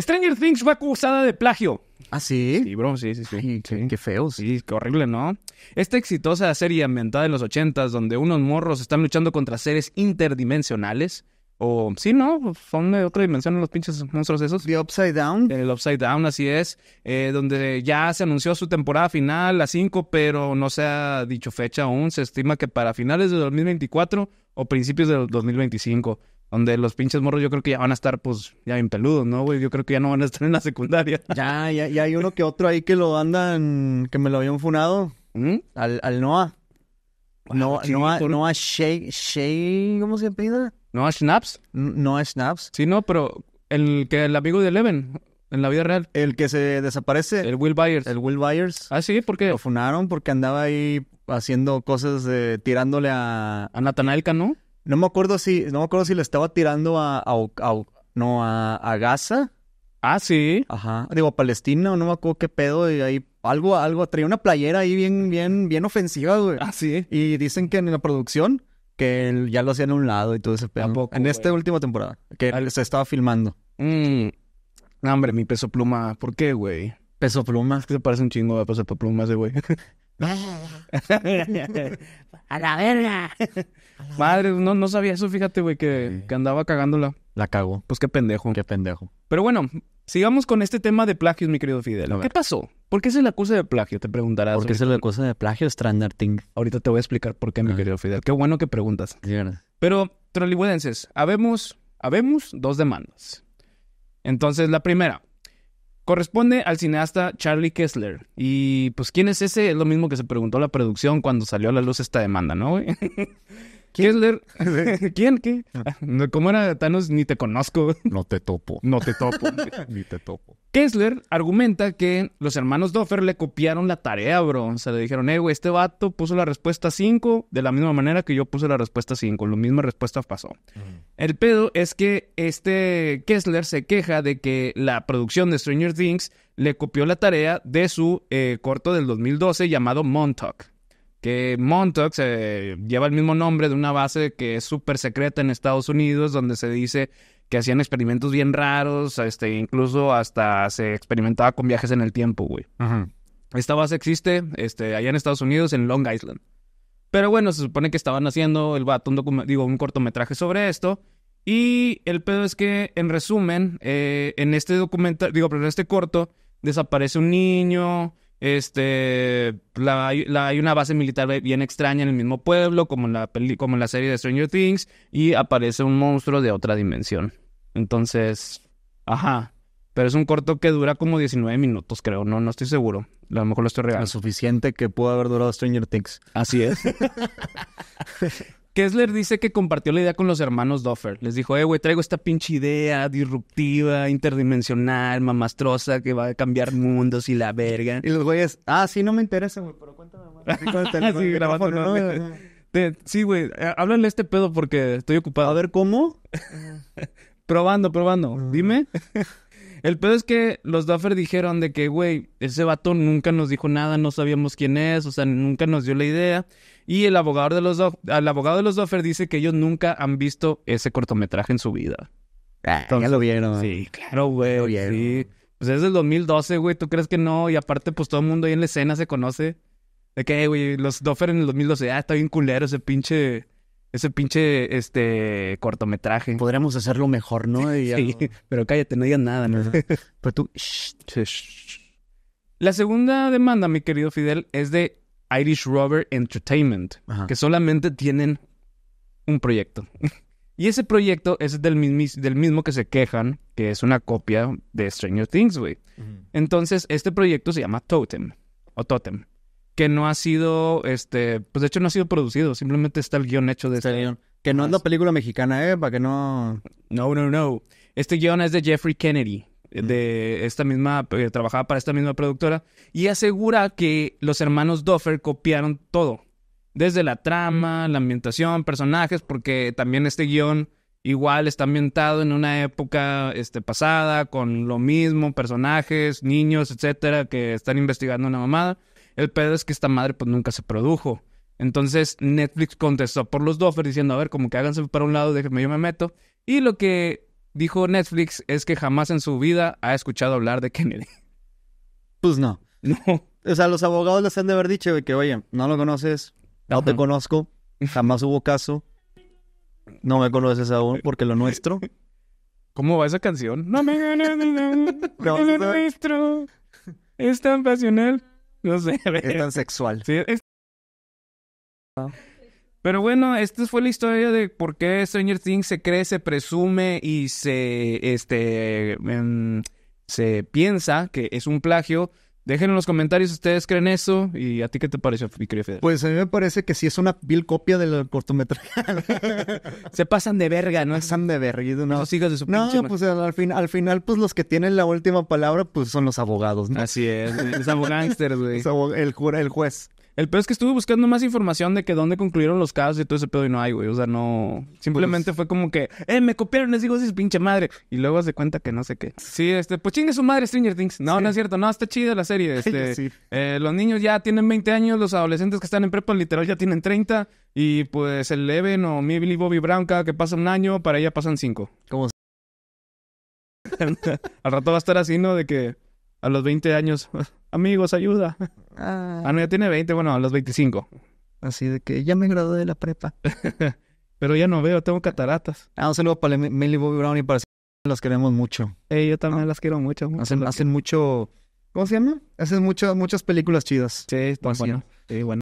Stranger Things fue acusada de plagio. ¿Ah, sí? Sí, bro, sí, sí, sí. qué, feo. Sí, qué horrible, ¿no? Esta exitosa serie ambientada en los ochentas, donde unos morros están luchando contra seres interdimensionales. O, sí, ¿no? Son de otra dimensión los pinches monstruos esos. The Upside Down. El Upside Down, así es. Eh, donde ya se anunció su temporada final, a 5, pero no se ha dicho fecha aún. Se estima que para finales de 2024 o principios del 2025. Donde los pinches morros yo creo que ya van a estar, pues, ya bien peludos, ¿no, güey? Yo creo que ya no van a estar en la secundaria. Ya, ya, ya hay uno que otro ahí que lo andan, que me lo habían funado. ¿Mm? Al, al Noah. Noah, Noah Shea, ¿cómo se pide? Noah Schnapps? Noah Schnaps. Sí, no, pero el que el amigo de Eleven, en la vida real. El que se desaparece. El Will Byers. El Will Byers. Ah, sí, ¿por qué? Lo funaron porque andaba ahí haciendo cosas, de tirándole a... A Nathanael no no me acuerdo si, no me acuerdo si le estaba tirando a, a, no, a, Gaza. Ah, sí. Ajá. Digo, a Palestina, no me acuerdo qué pedo, y ahí algo, algo, traía una playera ahí bien, bien, bien ofensiva, güey. Ah, sí. Y dicen que en la producción, que ya lo hacían a un lado y todo ese pedo. Tampoco, en esta última temporada, que se estaba filmando. Mm. hombre, mi peso pluma, ¿por qué, güey? Peso pluma. Es que se parece un chingo a peso pluma ese, güey. a la verga. Madre, no, sabía eso, fíjate, güey, que, andaba cagándola. La cago. Pues qué pendejo. Qué pendejo. Pero bueno, sigamos con este tema de plagios, mi querido Fidel. ¿Qué pasó? ¿Por qué se le acusa de plagio? Te preguntarás. ¿Por qué se le acusa de plagio, Strander Ahorita te voy a explicar por qué, mi ah. querido Fidel. Qué bueno que preguntas. Pero, trolibudenses, habemos, habemos dos demandas. Entonces, la primera Corresponde al cineasta Charlie Kessler. Y pues, ¿quién es ese? Es lo mismo que se preguntó la producción cuando salió a la luz esta demanda, ¿no? ¿Kessler? ¿Quién? ¿Qué? Ah. Ah, ¿Cómo era Thanos? Ni te conozco. No te topo. No te topo. Ni te topo. Kessler argumenta que los hermanos Doffer le copiaron la tarea, bro. O sea, le dijeron, eh, güey, este vato puso la respuesta 5 de la misma manera que yo puse la respuesta 5. La misma respuesta pasó. Mm. El pedo es que este Kessler se queja de que la producción de Stranger Things le copió la tarea de su eh, corto del 2012 llamado Montauk que Montauk lleva el mismo nombre de una base que es súper secreta en Estados Unidos, donde se dice que hacían experimentos bien raros, este, incluso hasta se experimentaba con viajes en el tiempo, güey. Esta base existe este, allá en Estados Unidos, en Long Island. Pero bueno, se supone que estaban haciendo el vato, un, digo, un cortometraje sobre esto. Y el pedo es que, en resumen, eh, en este documental, digo, pero en este corto, desaparece un niño, este, la, hay una base militar bien extraña en el mismo pueblo, como en, la como en la serie de Stranger Things, y aparece un monstruo de otra dimensión. Entonces, ajá. Pero es un corto que dura como 19 minutos, creo. No, no estoy seguro. A lo mejor lo estoy regalando. Lo suficiente que pueda haber durado Stranger Things. Así es. Kessler dice que compartió la idea con los hermanos Doffer. Les dijo, eh, güey, traigo esta pinche idea disruptiva, interdimensional, mamastrosa, que va a cambiar mundos y la verga. Y los güeyes, ah, sí, no me interesa, güey, pero cuéntame más. Sí, sí, güey, eh, háblale este pedo porque estoy ocupado. A ver, ¿cómo? probando, probando. Ah. Dime. El pedo es que los Duffer dijeron de que, güey, ese vato nunca nos dijo nada, no sabíamos quién es, o sea, nunca nos dio la idea. Y el abogado de los, Doffer, el abogado de los Duffer dice que ellos nunca han visto ese cortometraje en su vida. Ah, ya lo vieron. Sí, claro, güey. Lo Sí. Pues es del 2012, güey, ¿tú crees que no? Y aparte, pues todo el mundo ahí en la escena se conoce. De que, güey, los Duffer en el 2012, ah, está bien culero ese pinche ese pinche este cortometraje. Podríamos hacerlo mejor, ¿no? sí, pero cállate, no digas nada, ¿no? pero tú. La segunda demanda, mi querido Fidel, es de Irish Rover Entertainment, que solamente tienen un proyecto. y ese proyecto es del, mismo, que se quejan, que es una copia de Stranger Things, güey. Entonces, este proyecto se llama Totem, o Totem que no ha sido, este, pues de hecho no ha sido producido, simplemente está el guión hecho de este guión. Que no es la película mexicana, ¿eh? Para que no... No, no, no. Este guión es de Jeffrey Kennedy, eh, de mm. esta misma, eh, trabajaba para esta misma productora, y asegura que los hermanos Doffer copiaron todo. Desde la trama, mm. la ambientación, personajes, porque también este guión igual está ambientado en una época este, pasada, con lo mismo, personajes, niños, etcétera, que están investigando una mamada. El pedo es que esta madre pues nunca se produjo. Entonces Netflix contestó por los Doffers diciendo, a ver, como que háganse para un lado, déjenme, yo me meto. Y lo que dijo Netflix es que jamás en su vida ha escuchado hablar de Kennedy. Pues no. No. O sea, los abogados les han de haber dicho que, oye, no lo conoces, no te conozco, jamás hubo caso, no me conoces aún porque lo nuestro. ¿Cómo va esa canción? No me ganas, no, nuestro. Es tan pasional. No sé. Es tan sexual. Pero bueno, esta fue la historia de por qué Stranger Things se cree, se presume y se, este, em, se piensa que es un plagio Dejen en los comentarios si ustedes creen eso y a ti qué te parece, mi querido Pues a mí me parece que sí es una vil copia del cortometraje. Se pasan de verga, ¿no? están de verga. No, hijos de su No, pues al, fin, al final, pues los que tienen la última palabra, pues son los abogados, ¿no? Así es, eh, los abogángsters, güey. el juez. El pedo es que estuve buscando más información de que dónde concluyeron los casos y todo ese pedo y no hay, güey. O sea, no. Simplemente pues fue como que, eh, me copiaron, les digo, es pinche madre. Y luego se cuenta que no sé qué. Sí, este, pues chingue su madre, Stranger Things. No, no es cierto, no, está chida la serie. Este, sí. Eh, los niños ya tienen 20 años, los adolescentes que están en prepa literal ya tienen 30. Y pues el Leven o mi Billy Bobby Brown, cada que pasa un año, para ella pasan cinco. Como Al rato va a estar así, ¿no? De que a los 20 años, amigos, ayuda. Ah. ah, no, ya tiene 20, bueno, a los 25. Así de que ya me gradué de la prepa. Pero ya no veo, tengo cataratas. Ah, un saludo para Millie Bobby Brown y para las queremos mucho. Eh, yo también las quiero mucho. hacen, mucho. ¿Cómo se llama? Hacen muchas muchas películas chidas. Sí, bueno. Sí, bueno.